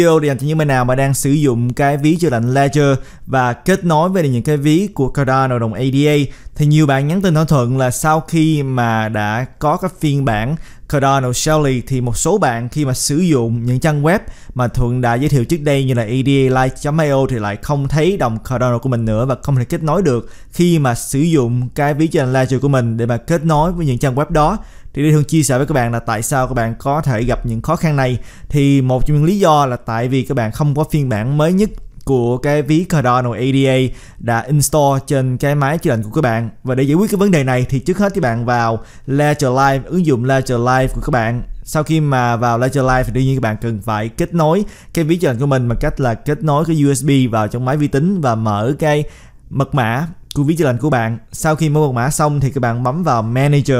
video dành cho những bạn nào mà đang sử dụng cái ví chữa lạnh Ledger và kết nối với những cái ví của Cardano đồng ADA thì nhiều bạn nhắn tin thỏa thuận là sau khi mà đã có cái phiên bản Cardano Shelly thì một số bạn khi mà sử dụng những trang web mà Thuận đã giới thiệu trước đây như là edalight.io thì lại không thấy đồng Cardano của mình nữa và không thể kết nối được khi mà sử dụng cái ví trên Ledger của mình để mà kết nối với những trang web đó thì đây thường chia sẻ với các bạn là tại sao các bạn có thể gặp những khó khăn này thì một trong những lý do là tại vì các bạn không có phiên bản mới nhất của cái ví Cardano ADA đã install trên cái máy chữa lệnh của các bạn và để giải quyết cái vấn đề này thì trước hết các bạn vào Ledger Live ứng dụng Ledger Live của các bạn sau khi mà vào Ledger Live thì đương nhiên các bạn cần phải kết nối cái ví chữa lệnh của mình bằng cách là kết nối cái USB vào trong máy vi tính và mở cái mật mã của ví chữa lệnh của bạn sau khi mở mật mã xong thì các bạn bấm vào Manager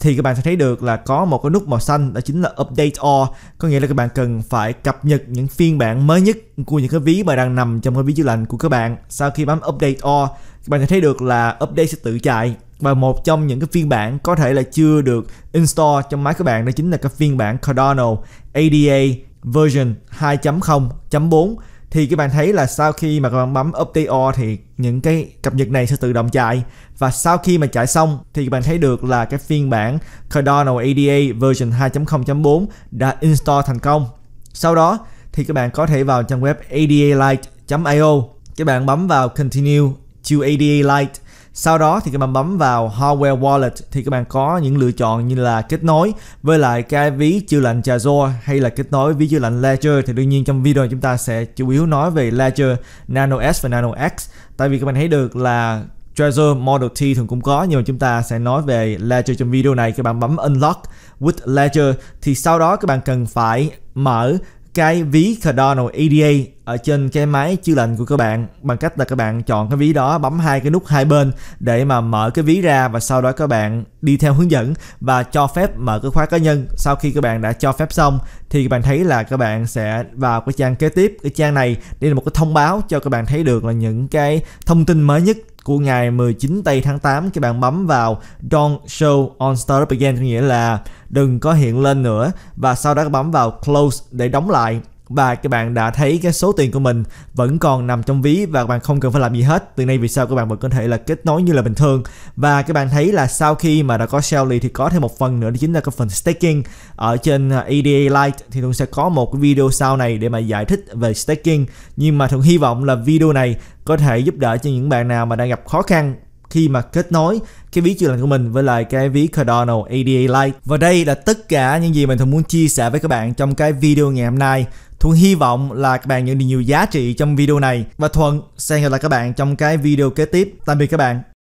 thì các bạn sẽ thấy được là có một cái nút màu xanh đó chính là update all có nghĩa là các bạn cần phải cập nhật những phiên bản mới nhất của những cái ví mà đang nằm trong cái ví chữa lành của các bạn sau khi bấm update all các bạn sẽ thấy được là update sẽ tự chạy và một trong những cái phiên bản có thể là chưa được install trong máy các bạn đó chính là cái phiên bản Cardano ADA version 2.0.4 thì các bạn thấy là sau khi mà các bạn bấm update all thì những cái cập nhật này sẽ tự động chạy và sau khi mà chạy xong thì các bạn thấy được là cái phiên bản Cardano ADA version 2.0.4 đã install thành công sau đó thì các bạn có thể vào trang web adalite.io các bạn bấm vào continue to ADA Lite sau đó thì các bạn bấm vào Hardware Wallet thì các bạn có những lựa chọn như là kết nối với lại cái ví chữa lệnh Trezor hay là kết nối ví chữa lệnh Ledger thì đương nhiên trong video chúng ta sẽ chủ yếu nói về Ledger Nano S và Nano X tại vì các bạn thấy được là Trezor Model T thường cũng có nhưng mà chúng ta sẽ nói về Ledger trong video này các bạn bấm unlock with Ledger thì sau đó các bạn cần phải mở cái ví Cardano EDA ở trên cái máy chữ lệnh của các bạn bằng cách là các bạn chọn cái ví đó bấm hai cái nút hai bên để mà mở cái ví ra và sau đó các bạn đi theo hướng dẫn và cho phép mở cái khóa cá nhân sau khi các bạn đã cho phép xong thì các bạn thấy là các bạn sẽ vào cái trang kế tiếp cái trang này đây là một cái thông báo cho các bạn thấy được là những cái thông tin mới nhất của ngày 19 tây tháng 8 các bạn bấm vào Don't Show on Startup Again nghĩa là đừng có hiện lên nữa và sau đó bấm vào Close để đóng lại và các bạn đã thấy cái số tiền của mình vẫn còn nằm trong ví và các bạn không cần phải làm gì hết từ nay vì sau các bạn vẫn có thể là kết nối như là bình thường và các bạn thấy là sau khi mà đã có Shelly thì có thêm một phần nữa đó chính là cái phần staking ở trên ada à, e Lite thì Thuận sẽ có một video sau này để mà giải thích về staking nhưng mà Thuận hy vọng là video này có thể giúp đỡ cho những bạn nào mà đang gặp khó khăn khi mà kết nối cái ví chưa lành của mình với lại cái ví Cardano ADA Lite. Và đây là tất cả những gì mình thường muốn chia sẻ với các bạn trong cái video ngày hôm nay. Thuận hy vọng là các bạn nhận được nhiều giá trị trong video này và Thuận sẽ gặp lại các bạn trong cái video kế tiếp. Tạm biệt các bạn.